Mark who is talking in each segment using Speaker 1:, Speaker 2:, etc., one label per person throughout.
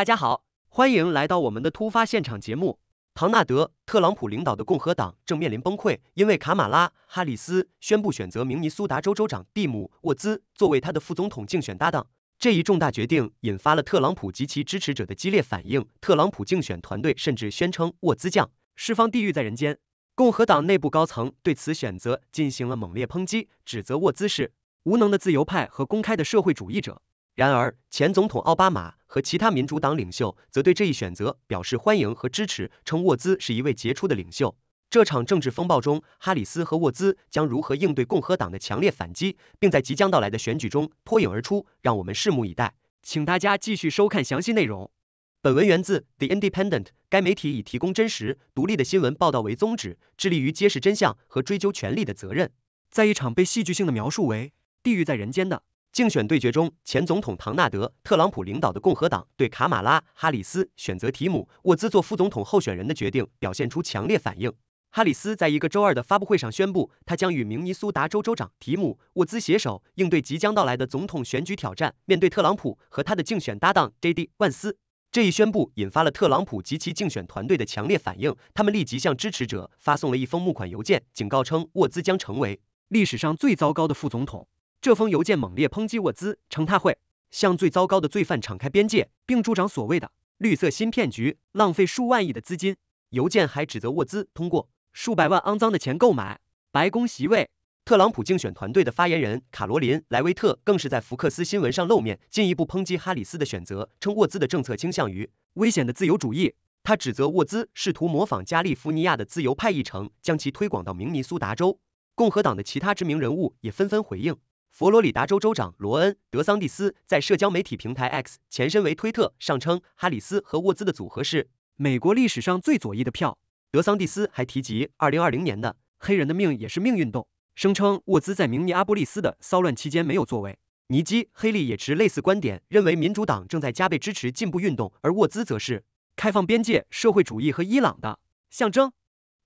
Speaker 1: 大家好，欢迎来到我们的突发现场节目。唐纳德·特朗普领导的共和党正面临崩溃，因为卡马拉·哈里斯宣布选择明尼苏达州州长蒂姆·沃兹作为他的副总统竞选搭档。这一重大决定引发了特朗普及其支持者的激烈反应。特朗普竞选团队甚至宣称沃兹将释放地狱在人间。共和党内部高层对此选择进行了猛烈抨击，指责沃兹是无能的自由派和公开的社会主义者。然而，前总统奥巴马和其他民主党领袖则对这一选择表示欢迎和支持，称沃兹是一位杰出的领袖。这场政治风暴中，哈里斯和沃兹将如何应对共和党的强烈反击，并在即将到来的选举中脱颖而出，让我们拭目以待。请大家继续收看详细内容。本文源自 The Independent，该媒体以提供真实、独立的新闻报道为宗旨，致力于揭示真相和追究权力的责任。在一场被戏剧性的描述为“地狱在人间”的竞选对决中，前总统唐纳德·特朗普领导的共和党对卡马拉·哈里斯选择提姆·沃兹做副总统候选人的决定表现出强烈反应。哈里斯在一个周二的发布会上宣布，他将与明尼苏达州州长提姆·沃兹携手应对即将到来的总统选举挑战。面对特朗普和他的竞选搭档 J.D. 万斯，这一宣布引发了特朗普及其竞选团队的强烈反应。他们立即向支持者发送了一封募款邮件，警告称沃兹将成为历史上最糟糕的副总统。这封邮件猛烈抨击沃兹，称他会向最糟糕的罪犯敞开边界，并助长所谓的“绿色芯片局”，浪费数万亿的资金。邮件还指责沃兹通过数百万肮脏的钱购买白宫席位。特朗普竞选团队的发言人卡罗琳·莱维特更是在福克斯新闻上露面，进一步抨击哈里斯的选择，称沃兹的政策倾向于危险的自由主义。他指责沃兹试图模仿加利福尼亚的自由派议程，将其推广到明尼苏达州。共和党的其他知名人物也纷纷回应。佛罗里达州州长罗恩·德桑蒂斯在社交媒体平台 X（ 前身为推特）上称，哈里斯和沃兹的组合是美国历史上最左翼的票。德桑蒂斯还提及2020年的“黑人的命也是命”运动，声称沃兹在明尼阿波利斯的骚乱期间没有作为。尼基·黑利也持类似观点，认为民主党正在加倍支持进步运动，而沃兹则是开放边界、社会主义和伊朗的象征。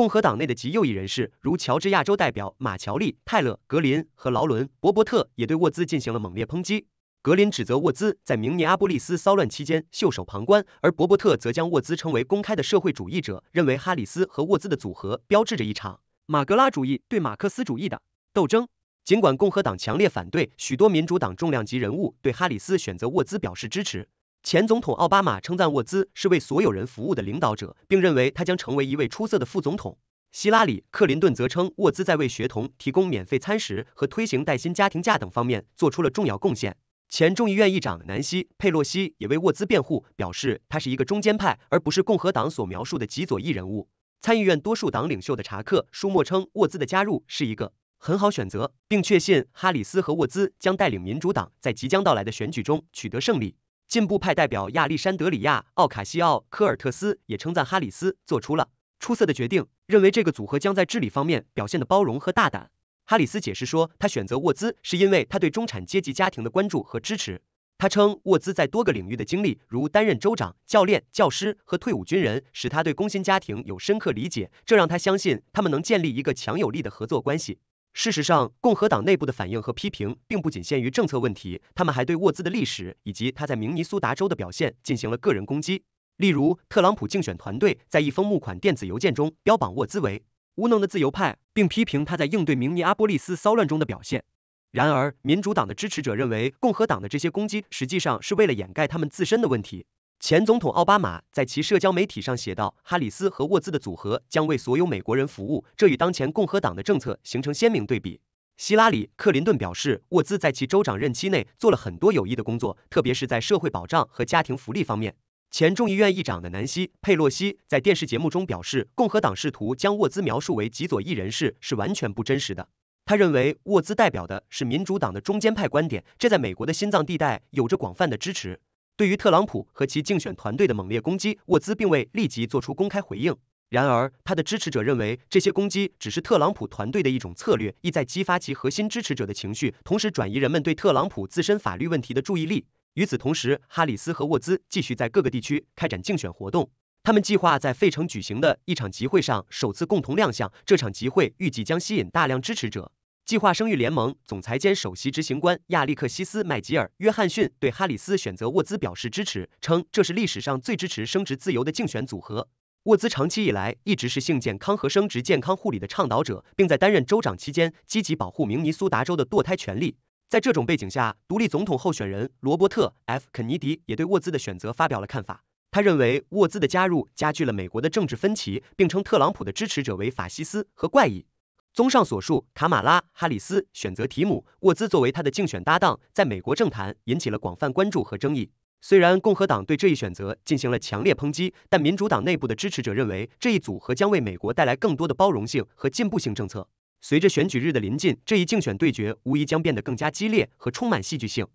Speaker 1: 共和党内的极右翼人士，如乔治亚州代表马乔利、泰勒·格林和劳伦·伯伯特，也对沃兹进行了猛烈抨击。格林指责沃兹在明尼阿波利斯骚乱期间袖手旁观，而伯伯特则将沃兹称为公开的社会主义者，认为哈里斯和沃兹的组合标志着一场马格拉主义对马克思主义的斗争。尽管共和党强烈反对，许多民主党重量级人物对哈里斯选择沃兹表示支持。前总统奥巴马称赞沃兹是为所有人服务的领导者，并认为他将成为一位出色的副总统。希拉里·克林顿则称沃兹在为学童提供免费餐食和推行带薪家庭假等方面做出了重要贡献。前众议院议长南希·佩洛西也为沃兹辩护，表示他是一个中间派，而不是共和党所描述的极左翼人物。参议院多数党领袖的查克·舒默称沃兹的加入是一个很好选择，并确信哈里斯和沃兹将带领民主党在即将到来的选举中取得胜利。进步派代表亚历山德里亚·奥卡西奥科尔特斯也称赞哈里斯做出了出色的决定，认为这个组合将在治理方面表现的包容和大胆。哈里斯解释说，他选择沃兹是因为他对中产阶级家庭的关注和支持。他称沃兹在多个领域的经历，如担任州长、教练、教师和退伍军人，使他对工薪家庭有深刻理解，这让他相信他们能建立一个强有力的合作关系。事实上，共和党内部的反应和批评并不仅限于政策问题，他们还对沃兹的历史以及他在明尼苏达州的表现进行了个人攻击。例如，特朗普竞选团队在一封募款电子邮件中标榜沃兹为“无能的自由派”，并批评他在应对明尼阿波利斯骚乱中的表现。然而，民主党的支持者认为，共和党的这些攻击实际上是为了掩盖他们自身的问题。前总统奥巴马在其社交媒体上写道：“哈里斯和沃兹的组合将为所有美国人服务。”这与当前共和党的政策形成鲜明对比。希拉里·克林顿表示，沃兹在其州长任期内做了很多有益的工作，特别是在社会保障和家庭福利方面。前众议院议长的南希·佩洛西在电视节目中表示，共和党试图将沃兹描述为极左翼人士是完全不真实的。他认为，沃兹代表的是民主党的中间派观点，这在美国的心脏地带有着广泛的支持。对于特朗普和其竞选团队的猛烈攻击，沃兹并未立即做出公开回应。然而，他的支持者认为，这些攻击只是特朗普团队的一种策略，意在激发其核心支持者的情绪，同时转移人们对特朗普自身法律问题的注意力。与此同时，哈里斯和沃兹继续在各个地区开展竞选活动。他们计划在费城举行的一场集会上首次共同亮相，这场集会预计将吸引大量支持者。计划生育联盟总裁兼首席执行官亚历克西斯麦吉尔·约翰逊对哈里斯选择沃兹表示支持，称这是历史上最支持生殖自由的竞选组合。沃兹长期以来一直是性健康和生殖健康护理的倡导者，并在担任州长期间积极保护明尼苏达州的堕胎权利。在这种背景下，独立总统候选人罗伯特 ·F· 肯尼迪也对沃兹的选择发表了看法。他认为沃兹的加入加剧了美国的政治分歧，并称特朗普的支持者为法西斯和怪异。综上所述，卡马拉·哈里斯选择提姆·沃兹作为他的竞选搭档，在美国政坛引起了广泛关注和争议。虽然共和党对这一选择进行了强烈抨击，但民主党内部的支持者认为这一组合将为美国带来更多的包容性和进步性政策。随着选举日的临近，这一竞选对决无疑将变得更加激烈和充满戏剧性。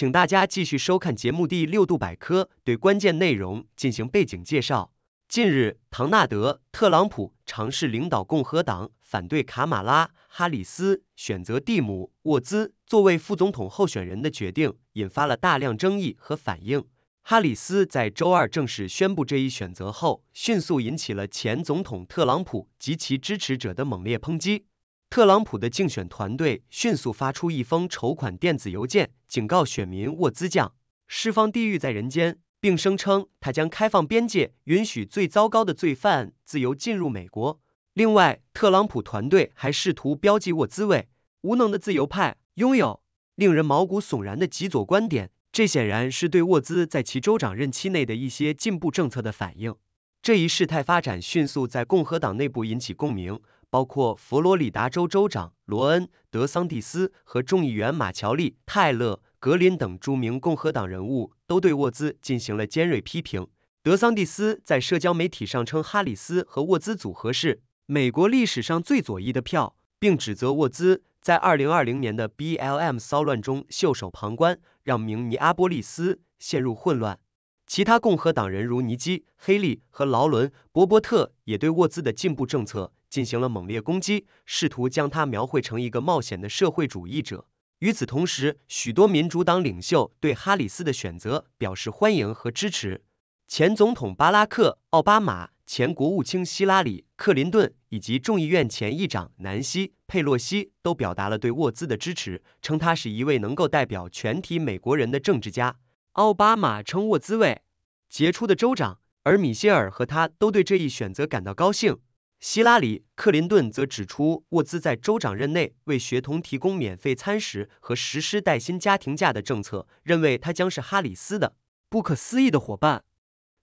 Speaker 1: 请大家继续收看节目第六度百科，对关键内容进行背景介绍。近日，唐纳德·特朗普尝试领导共和党反对卡马拉·哈里斯选择蒂姆·沃兹作为副总统候选人的决定，引发了大量争议和反应。哈里斯在周二正式宣布这一选择后，迅速引起了前总统特朗普及其支持者的猛烈抨击。特朗普的竞选团队迅速发出一封筹款电子邮件，警告选民沃兹将释放地狱在人间，并声称他将开放边界，允许最糟糕的罪犯自由进入美国。另外，特朗普团队还试图标记沃兹为无能的自由派，拥有令人毛骨悚然的极左观点。这显然是对沃兹在其州长任期内的一些进步政策的反应。这一事态发展迅速在共和党内部引起共鸣。包括佛罗里达州州长罗恩·德桑蒂斯和众议员马乔利、泰勒·格林等著名共和党人物都对沃兹进行了尖锐批评。德桑蒂斯在社交媒体上称哈里斯和沃兹组合是美国历史上最左翼的票，并指责沃兹在2020年的 BLM 骚乱中袖手旁观，让明尼阿波利斯陷入混乱。其他共和党人如尼基·黑利和劳伦·伯伯特也对沃兹的进步政策。进行了猛烈攻击，试图将他描绘成一个冒险的社会主义者。与此同时，许多民主党领袖对哈里斯的选择表示欢迎和支持。前总统巴拉克·奥巴马、前国务卿希拉里·克林顿以及众议院前议长南希·佩洛西都表达了对沃兹的支持，称他是一位能够代表全体美国人的政治家。奥巴马称沃兹为杰出的州长，而米歇尔和他都对这一选择感到高兴。希拉里·克林顿则指出，沃兹在州长任内为学童提供免费餐食和实施带薪家庭假的政策，认为他将是哈里斯的不可思议的伙伴。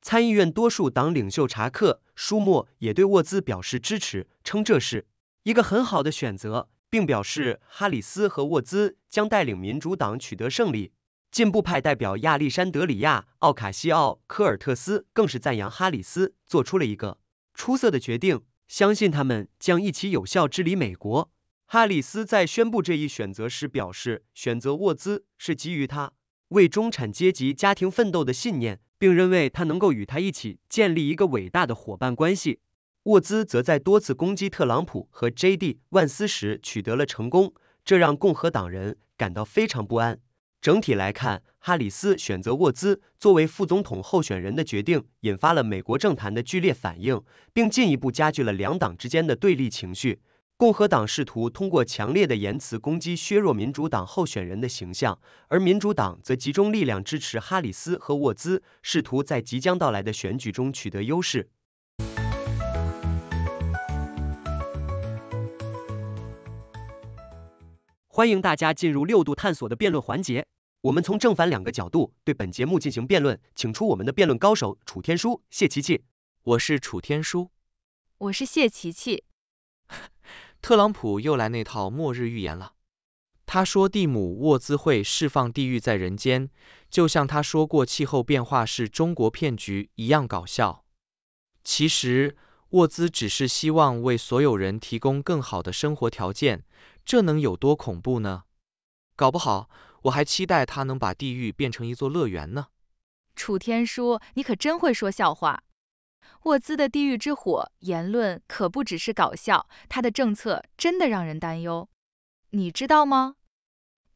Speaker 1: 参议院多数党领袖查克·舒默也对沃兹表示支持，称这是一个很好的选择，并表示哈里斯和沃兹将带领民主党取得胜利。进步派代表亚历山德里亚·奥卡西奥科尔特斯更是赞扬哈里斯做出了一个出色的决定。相信他们将一起有效治理美国。哈里斯在宣布这一选择时表示，选择沃兹是基于他为中产阶级家庭奋斗的信念，并认为他能够与他一起建立一个伟大的伙伴关系。沃兹则在多次攻击特朗普和 J.D. 万斯时取得了成功，这让共和党人感到非常不安。整体来看，哈里斯选择沃兹作为副总统候选人的决定，引发了美国政坛的剧烈反应，并进一步加剧了两党之间的对立情绪。共和党试图通过强烈的言辞攻击，削弱民主党候选人的形象；而民主党则集中力量支持哈里斯和沃兹，试图在即将到来的选举中取得优势。欢迎大家进入六度探索的辩论环节，我们从正反两个角度对本节目进行辩论，请出我们的辩论高手楚天舒、谢琪琪。我是楚天舒，我是
Speaker 2: 谢琪琪。特朗普又来那套末日预言了，他说蒂姆沃兹会释放地狱在人间，就像他说过气候变化是中国骗局一样搞笑。其实沃兹只是希望为所有人提供更好的生活条件。这能有多恐怖呢？搞不好我还期待他能把地狱变成一座乐园呢。楚
Speaker 3: 天舒，你可真会说笑话。沃兹的地狱之火言论可不只是搞笑，他的政策真的让人担忧。你知道吗？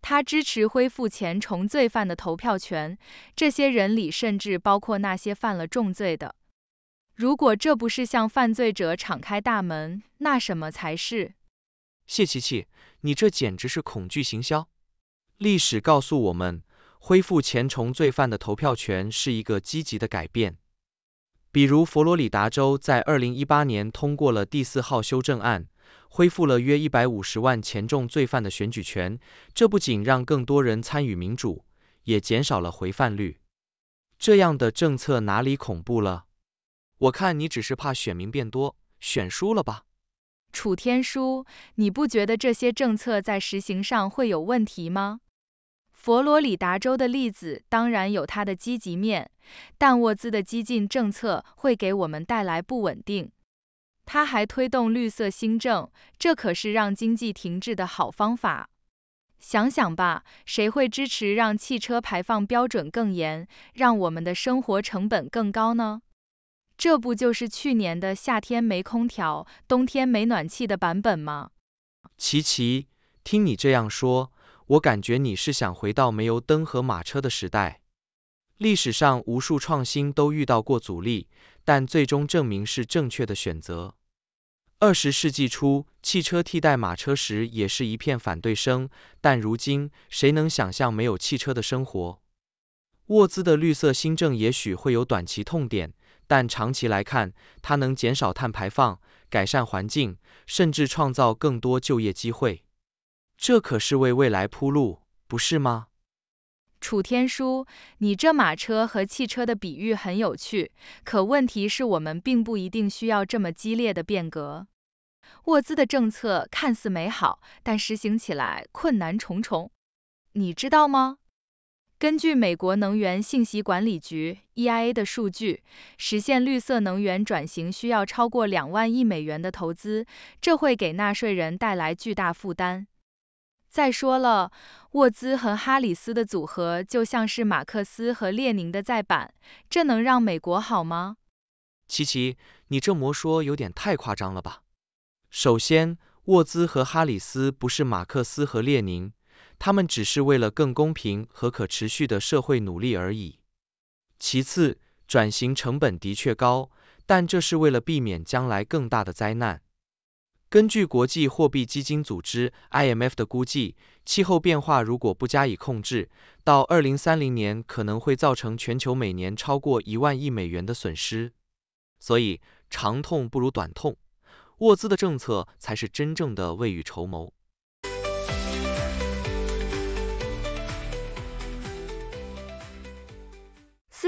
Speaker 3: 他支持恢复前重罪犯的投票权，这些人里甚至包括那些犯了重罪的。如果这不是向犯罪者敞开大门，那什么才是？
Speaker 2: 谢琪琪，你这简直是恐惧行销！历史告诉我们，恢复前重罪犯的投票权是一个积极的改变。比如佛罗里达州在二零一八年通过了第四号修正案，恢复了约一百五十万前重罪犯的选举权。这不仅让更多人参与民主，也减少了回犯率。这样的政策哪里恐怖了？我看你只是怕选民变多，选输了吧？
Speaker 3: 楚天舒，你不觉得这些政策在实行上会有问题吗？佛罗里达州的例子当然有它的积极面，但沃兹的激进政策会给我们带来不稳定。他还推动绿色新政，这可是让经济停滞的好方法。想想吧，谁会支持让汽车排放标准更严，让我们的生活成本更高呢？这不就是去年的夏天没空调，冬天没暖气的版本吗？
Speaker 2: 琪琪，听你这样说，我感觉你是想回到煤油灯和马车的时代。历史上无数创新都遇到过阻力，但最终证明是正确的选择。二十世纪初，汽车替代马车时也是一片反对声，但如今谁能想象没有汽车的生活？沃兹的绿色新政也许会有短期痛点。但长期来看，它能减少碳排放，改善环境，甚至创造更多就业机会。这可是为未来铺路，不是吗？
Speaker 3: 楚天舒，你这马车和汽车的比喻很有趣。可问题是我们并不一定需要这么激烈的变革。沃兹的政策看似美好，但实行起来困难重重。你知道吗？根据美国能源信息管理局 （EIA） 的数据，实现绿色能源转型需要超过两万亿美元的投资，这会给纳税人带来巨大负担。再说了，沃兹和哈里斯的组合就像是马克思和列宁的再版，这能让美国好吗？
Speaker 2: 琪琪，你这魔说有点太夸张了吧？首先，沃兹和哈里斯不是马克思和列宁。他们只是为了更公平和可持续的社会努力而已。其次，转型成本的确高，但这是为了避免将来更大的灾难。根据国际货币基金组织 （IMF） 的估计，气候变化如果不加以控制，到2030年可能会造成全球每年超过一万亿美元的损失。所以，长痛不如短痛，沃兹的政策才是真正的未雨绸缪。